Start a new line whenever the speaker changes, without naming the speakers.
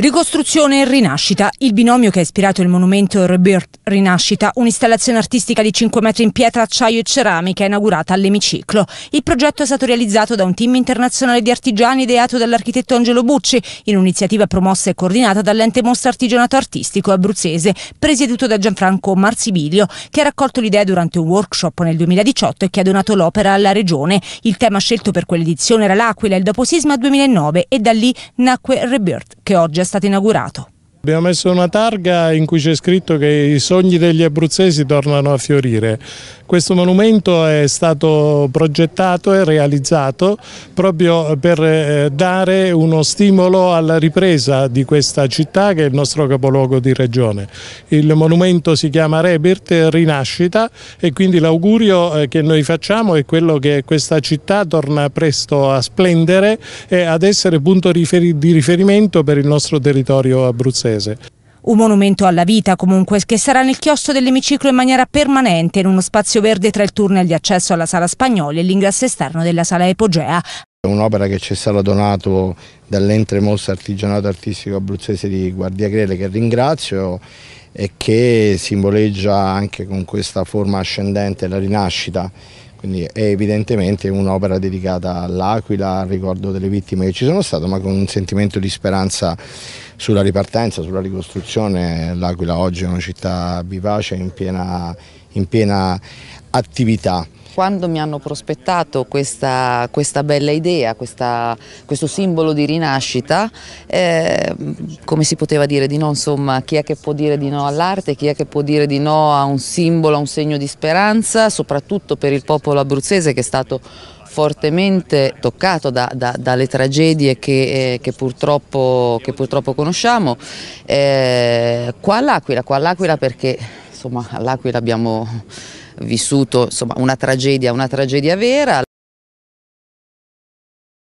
Ricostruzione e rinascita, il binomio che ha ispirato il monumento Rebirth Rinascita, un'installazione artistica di 5 metri in pietra, acciaio e ceramica inaugurata all'emiciclo. Il progetto è stato realizzato da un team internazionale di artigiani ideato dall'architetto Angelo Bucci, in un'iniziativa promossa e coordinata dall'ente Mostra Artigianato Artistico Abruzzese, presieduto da Gianfranco Marsibilio, che ha raccolto l'idea durante un workshop nel 2018 e che ha donato l'opera alla regione. Il tema scelto per quell'edizione era l'Aquila, il doposisma 2009 e da lì nacque Rebirth, che oggi è stato inaugurato.
Abbiamo messo una targa in cui c'è scritto che i sogni degli abruzzesi tornano a fiorire. Questo monumento è stato progettato e realizzato proprio per eh, dare uno stimolo alla ripresa di questa città che è il nostro capoluogo di regione. Il monumento si chiama Rebirth Rinascita e quindi l'augurio eh, che noi facciamo è quello che questa città torna presto a splendere e ad essere punto di riferimento per il nostro territorio abruzzese. Piemontese.
Un monumento alla vita comunque che sarà nel chiosco dell'emiciclo in maniera permanente in uno spazio verde tra il tunnel di accesso alla sala spagnola e l'ingresso esterno della sala epogea.
un'opera che ci è stata donata dall'entremossa Artigianato Artistico Abruzzese di Guardia Grele che ringrazio e che simboleggia anche con questa forma ascendente la rinascita quindi è evidentemente un'opera dedicata all'Aquila, al ricordo delle vittime che ci sono state, ma con un sentimento di speranza sulla ripartenza, sulla ricostruzione. L'Aquila oggi è una città vivace in piena, in piena attività. Quando mi hanno prospettato
questa, questa bella idea, questa, questo simbolo di rinascita, eh, come si poteva dire di no? Insomma, chi è che può dire di no all'arte, chi è che può dire di no a un simbolo, a un segno di speranza, soprattutto per il popolo abruzzese che è stato fortemente toccato da, da, dalle tragedie che, eh, che, purtroppo, che purtroppo, conosciamo. Eh, qua all'Aquila, qua all'Aquila perché insomma all'Aquila abbiamo vissuto insomma, una tragedia, una tragedia vera.